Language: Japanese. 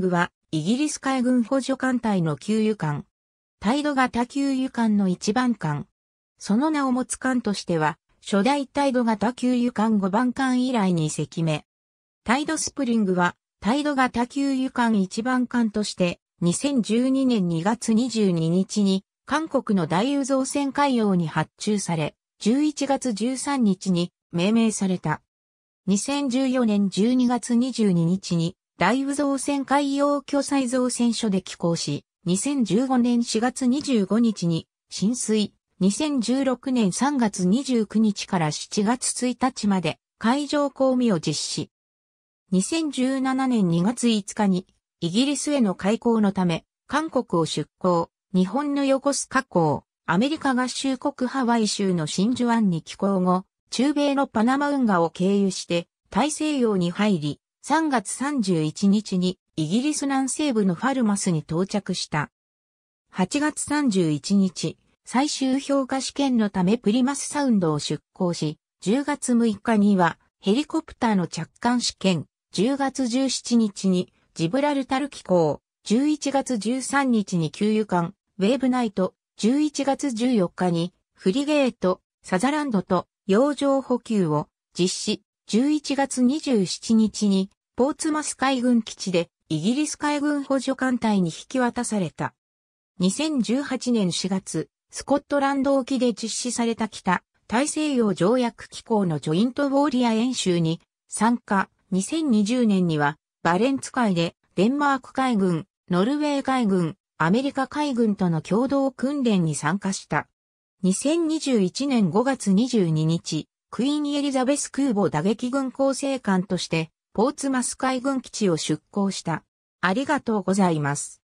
グは、イギリス海軍補助艦隊の給油艦。態度型給油艦の一番艦。その名を持つ艦としては、初代態度型給油艦5番艦以来に隻目。態度スプリングは、態度型給油艦一番艦として、2012年2月22日に、韓国の大輸造船海洋に発注され、11月13日に命名された。2014年12月22日に大武造船海洋巨災造船所で寄港し、2015年4月25日に浸水、2016年3月29日から7月1日まで海上公務を実施。2017年2月5日にイギリスへの開港のため韓国を出港、日本の横須賀港、アメリカ合衆国ハワイ州の真珠湾に寄港後、中米のパナマ運河を経由して大西洋に入り、3月31日にイギリス南西部のファルマスに到着した。8月31日、最終評価試験のためプリマスサウンドを出港し、10月6日にはヘリコプターの着艦試験、10月17日にジブラルタル機構、11月13日に給油艦、ウェーブナイト、11月14日にフリゲート、サザランドと洋上補給を実施、11月27日にポーツマス海軍基地でイギリス海軍補助艦隊に引き渡された。2018年4月、スコットランド沖で実施された北大西洋条約機構のジョイントウォーリア演習に参加。2020年にはバレンツ海でデンマーク海軍、ノルウェー海軍、アメリカ海軍との共同訓練に参加した。2021年5月22日、クイーンエリザベス空母打撃軍構成艦として、ポーツマス海軍基地を出港した。ありがとうございます。